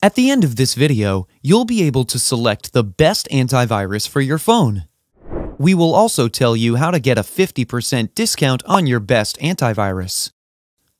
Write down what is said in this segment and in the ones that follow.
At the end of this video, you'll be able to select the best antivirus for your phone. We will also tell you how to get a 50% discount on your best antivirus.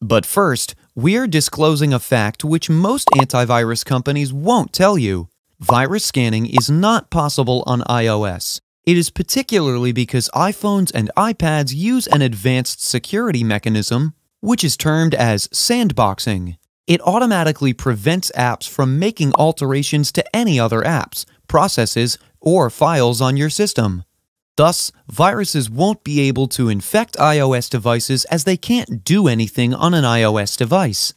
But first, we're disclosing a fact which most antivirus companies won't tell you. Virus scanning is not possible on iOS. It is particularly because iPhones and iPads use an advanced security mechanism, which is termed as sandboxing it automatically prevents apps from making alterations to any other apps, processes, or files on your system. Thus, viruses won't be able to infect iOS devices as they can't do anything on an iOS device.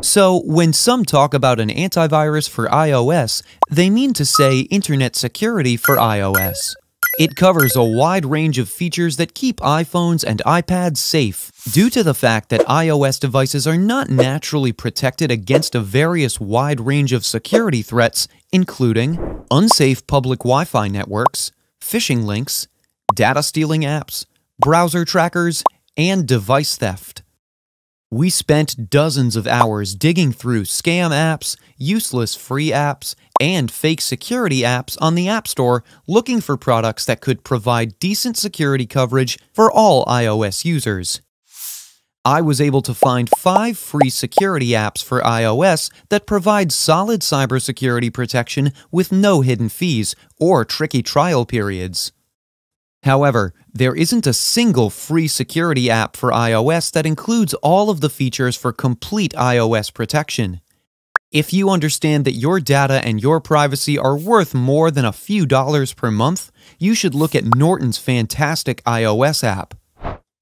So, when some talk about an antivirus for iOS, they mean to say internet security for iOS. It covers a wide range of features that keep iPhones and iPads safe. Due to the fact that iOS devices are not naturally protected against a various wide range of security threats, including unsafe public Wi-Fi networks, phishing links, data stealing apps, browser trackers, and device theft. We spent dozens of hours digging through scam apps, useless free apps, and fake security apps on the App Store looking for products that could provide decent security coverage for all iOS users. I was able to find five free security apps for iOS that provide solid cybersecurity protection with no hidden fees or tricky trial periods. However, there isn't a single free security app for iOS that includes all of the features for complete iOS protection. If you understand that your data and your privacy are worth more than a few dollars per month, you should look at Norton's fantastic iOS app.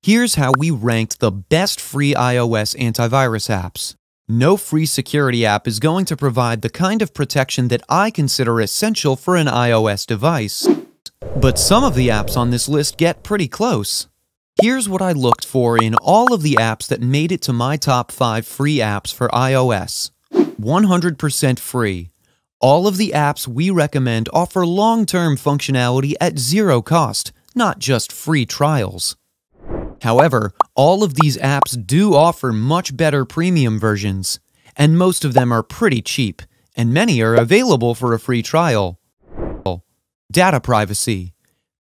Here's how we ranked the best free iOS antivirus apps. No free security app is going to provide the kind of protection that I consider essential for an iOS device. But some of the apps on this list get pretty close. Here's what I looked for in all of the apps that made it to my top 5 free apps for iOS. 100% free. All of the apps we recommend offer long-term functionality at zero cost, not just free trials. However, all of these apps do offer much better premium versions, and most of them are pretty cheap, and many are available for a free trial. Data privacy.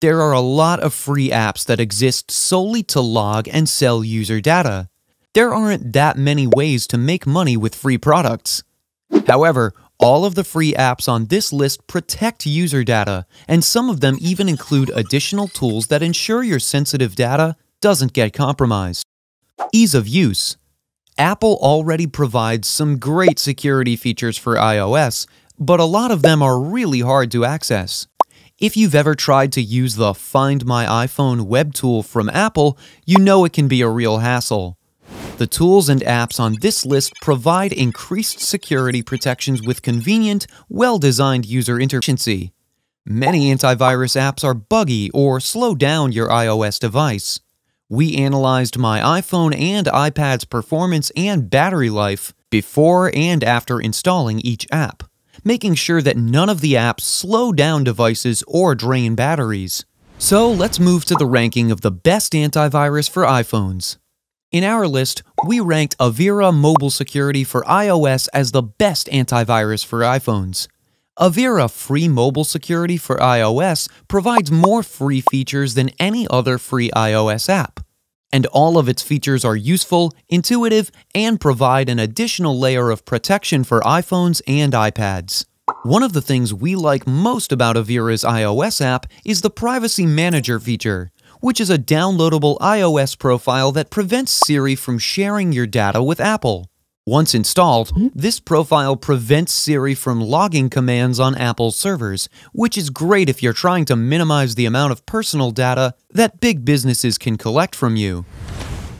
There are a lot of free apps that exist solely to log and sell user data. There aren't that many ways to make money with free products. However, all of the free apps on this list protect user data, and some of them even include additional tools that ensure your sensitive data doesn't get compromised. Ease of use. Apple already provides some great security features for iOS, but a lot of them are really hard to access. If you've ever tried to use the Find My iPhone web tool from Apple, you know it can be a real hassle. The tools and apps on this list provide increased security protections with convenient, well-designed user interface. Many antivirus apps are buggy or slow down your iOS device. We analyzed my iPhone and iPad's performance and battery life before and after installing each app making sure that none of the apps slow down devices or drain batteries. So let's move to the ranking of the best antivirus for iPhones. In our list, we ranked Avira Mobile Security for iOS as the best antivirus for iPhones. Avira Free Mobile Security for iOS provides more free features than any other free iOS app and all of its features are useful, intuitive, and provide an additional layer of protection for iPhones and iPads. One of the things we like most about Avira's iOS app is the Privacy Manager feature, which is a downloadable iOS profile that prevents Siri from sharing your data with Apple. Once installed, this profile prevents Siri from logging commands on Apple's servers, which is great if you're trying to minimize the amount of personal data that big businesses can collect from you.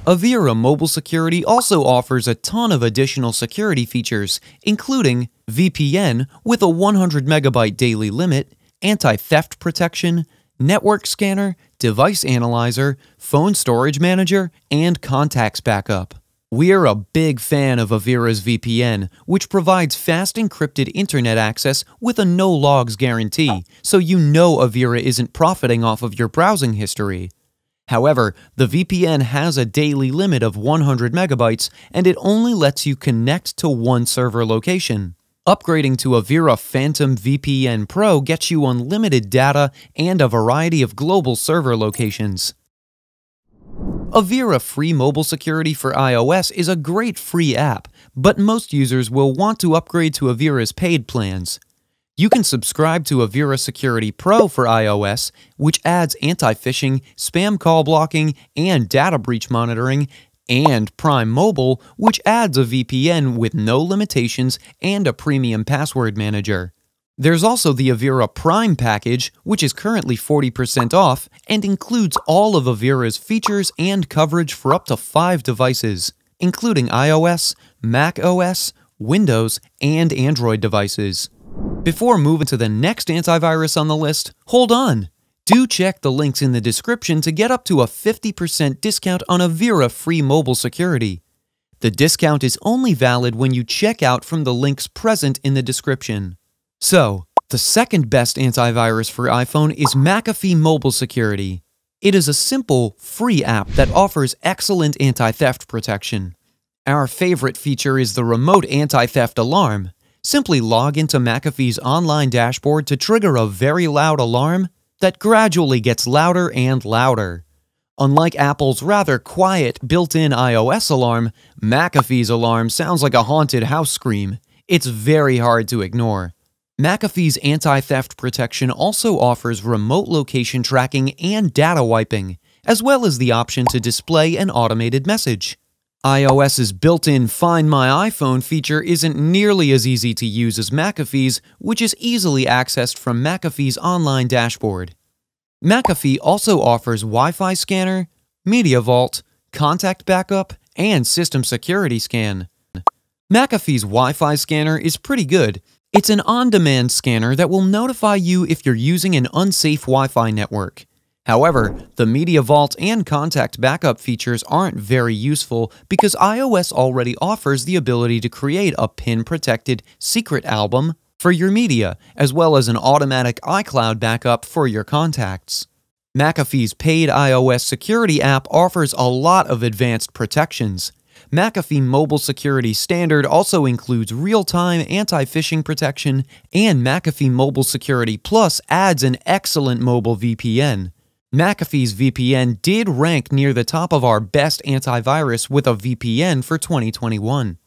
Avira Mobile Security also offers a ton of additional security features, including VPN with a 100 megabyte daily limit, anti-theft protection, network scanner, device analyzer, phone storage manager, and contacts backup. We're a big fan of Avira's VPN, which provides fast encrypted internet access with a no logs guarantee, so you know Avira isn't profiting off of your browsing history. However, the VPN has a daily limit of 100 megabytes and it only lets you connect to one server location. Upgrading to Avira Phantom VPN Pro gets you unlimited data and a variety of global server locations. Avira Free Mobile Security for iOS is a great free app, but most users will want to upgrade to Avira's paid plans. You can subscribe to Avira Security Pro for iOS, which adds anti-phishing, spam call blocking, and data breach monitoring, and Prime Mobile, which adds a VPN with no limitations and a premium password manager. There's also the Avira Prime package, which is currently 40% off and includes all of Avira's features and coverage for up to five devices, including iOS, Mac OS, Windows, and Android devices. Before moving to the next antivirus on the list, hold on! Do check the links in the description to get up to a 50% discount on Avira free mobile security. The discount is only valid when you check out from the links present in the description. So, the second best antivirus for iPhone is McAfee Mobile Security. It is a simple, free app that offers excellent anti-theft protection. Our favorite feature is the remote anti-theft alarm. Simply log into McAfee's online dashboard to trigger a very loud alarm that gradually gets louder and louder. Unlike Apple's rather quiet built-in iOS alarm, McAfee's alarm sounds like a haunted house scream. It's very hard to ignore. McAfee's anti theft protection also offers remote location tracking and data wiping, as well as the option to display an automated message. iOS's built-in Find My iPhone feature isn't nearly as easy to use as McAfee's, which is easily accessed from McAfee's online dashboard. McAfee also offers Wi-Fi scanner, Media Vault, contact backup, and system security scan. McAfee's Wi-Fi scanner is pretty good, it's an on-demand scanner that will notify you if you're using an unsafe Wi-Fi network. However, the Media Vault and Contact Backup features aren't very useful because iOS already offers the ability to create a PIN-protected secret album for your media, as well as an automatic iCloud backup for your contacts. McAfee's paid iOS security app offers a lot of advanced protections, McAfee Mobile Security Standard also includes real-time anti-phishing protection, and McAfee Mobile Security Plus adds an excellent mobile VPN. McAfee's VPN did rank near the top of our best antivirus with a VPN for 2021.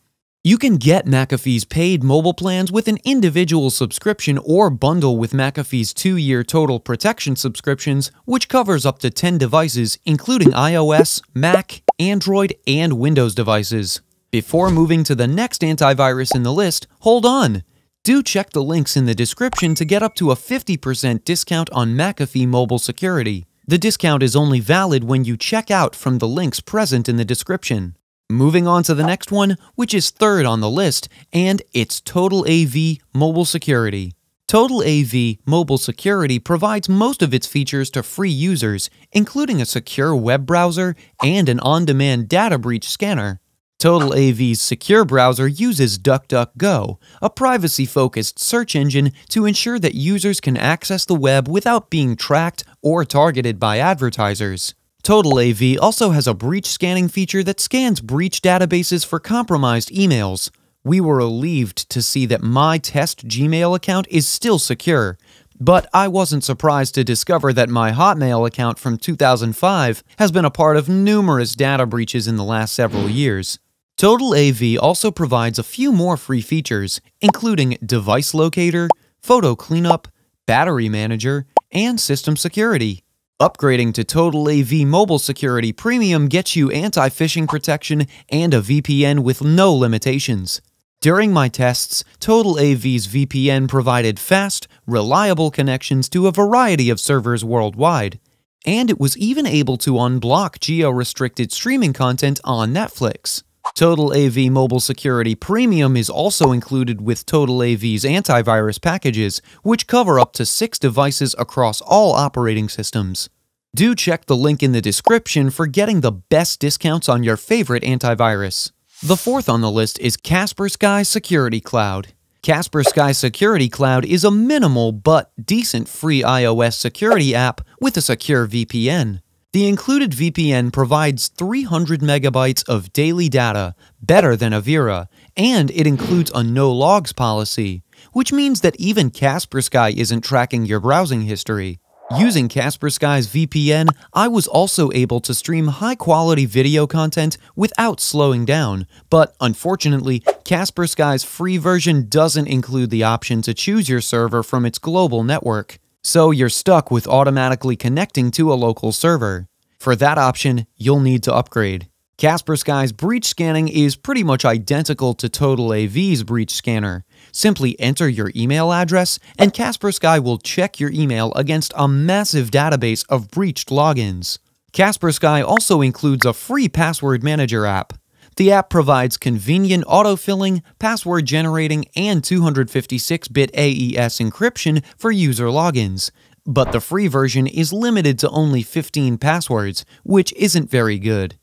You can get McAfee's paid mobile plans with an individual subscription or bundle with McAfee's two year total protection subscriptions, which covers up to 10 devices, including iOS, Mac, Android and Windows devices. Before moving to the next antivirus in the list, hold on! Do check the links in the description to get up to a 50% discount on McAfee Mobile Security. The discount is only valid when you check out from the links present in the description. Moving on to the next one, which is third on the list, and it's Total AV Mobile Security. Total AV Mobile Security provides most of its features to free users, including a secure web browser and an on-demand data breach scanner. Total AV's secure browser uses DuckDuckGo, a privacy-focused search engine to ensure that users can access the web without being tracked or targeted by advertisers. Total AV also has a breach scanning feature that scans breach databases for compromised emails we were relieved to see that my test Gmail account is still secure, but I wasn't surprised to discover that my Hotmail account from 2005 has been a part of numerous data breaches in the last several years. Total AV also provides a few more free features, including Device Locator, Photo Cleanup, Battery Manager, and System Security. Upgrading to Total AV Mobile Security Premium gets you anti phishing protection and a VPN with no limitations. During my tests, Total AV's VPN provided fast, reliable connections to a variety of servers worldwide, and it was even able to unblock geo-restricted streaming content on Netflix. Total AV Mobile Security Premium is also included with Total AV's antivirus packages, which cover up to six devices across all operating systems. Do check the link in the description for getting the best discounts on your favorite antivirus. The fourth on the list is Casper Sky Security Cloud. Casper Sky Security Cloud is a minimal but decent free iOS security app with a secure VPN. The included VPN provides 300 megabytes of daily data, better than Avira, and it includes a no logs policy, which means that even Casper Sky isn't tracking your browsing history. Using Casper Sky's VPN, I was also able to stream high-quality video content without slowing down, but unfortunately, Casper Sky's free version doesn't include the option to choose your server from its global network, so you're stuck with automatically connecting to a local server. For that option, you'll need to upgrade. Casper Sky's breach scanning is pretty much identical to Total AV's breach scanner, Simply enter your email address, and Kaspersky will check your email against a massive database of breached logins. Kaspersky also includes a free password manager app. The app provides convenient autofilling, password generating, and 256-bit AES encryption for user logins. But the free version is limited to only 15 passwords, which isn't very good.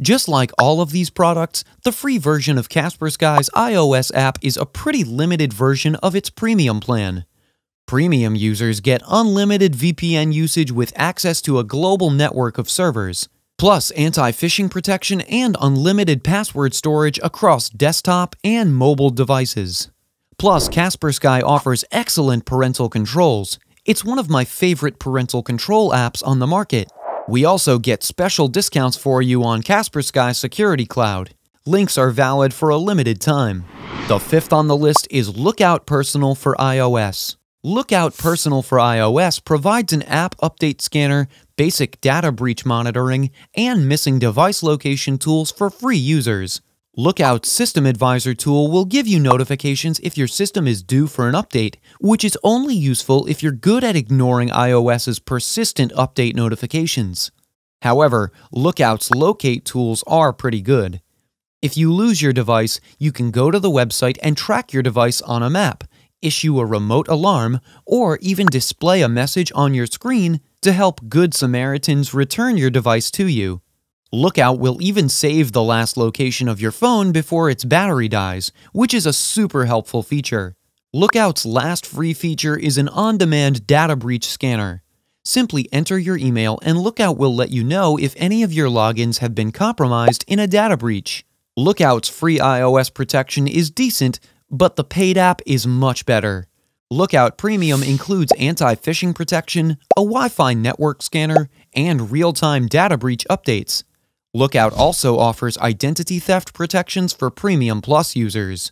Just like all of these products, the free version of Casper Sky's iOS app is a pretty limited version of its premium plan. Premium users get unlimited VPN usage with access to a global network of servers, plus anti-phishing protection and unlimited password storage across desktop and mobile devices. Plus, Kaspersky offers excellent parental controls. It's one of my favorite parental control apps on the market. We also get special discounts for you on Kaspersky Security Cloud. Links are valid for a limited time. The fifth on the list is Lookout Personal for iOS. Lookout Personal for iOS provides an app update scanner, basic data breach monitoring, and missing device location tools for free users. Lookout System Advisor tool will give you notifications if your system is due for an update, which is only useful if you're good at ignoring iOS's persistent update notifications. However, Lookout's locate tools are pretty good. If you lose your device, you can go to the website and track your device on a map, issue a remote alarm, or even display a message on your screen to help Good Samaritans return your device to you. Lookout will even save the last location of your phone before its battery dies, which is a super helpful feature. Lookout's last free feature is an on-demand data breach scanner. Simply enter your email and Lookout will let you know if any of your logins have been compromised in a data breach. Lookout's free iOS protection is decent, but the paid app is much better. Lookout Premium includes anti-phishing protection, a Wi-Fi network scanner, and real-time data breach updates. Lookout also offers identity theft protections for Premium Plus users.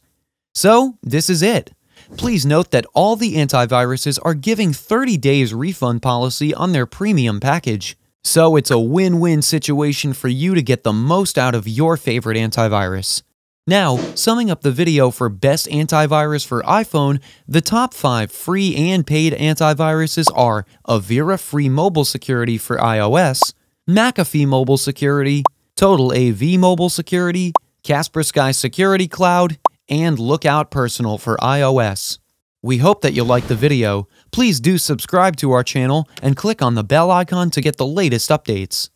So, this is it. Please note that all the antiviruses are giving 30 days refund policy on their premium package. So it's a win-win situation for you to get the most out of your favorite antivirus. Now, summing up the video for best antivirus for iPhone, the top 5 free and paid antiviruses are Avira Free Mobile Security for iOS, McAfee Mobile Security, Total AV Mobile Security, Casper Sky Security Cloud, and Lookout Personal for iOS. We hope that you liked the video. Please do subscribe to our channel and click on the bell icon to get the latest updates.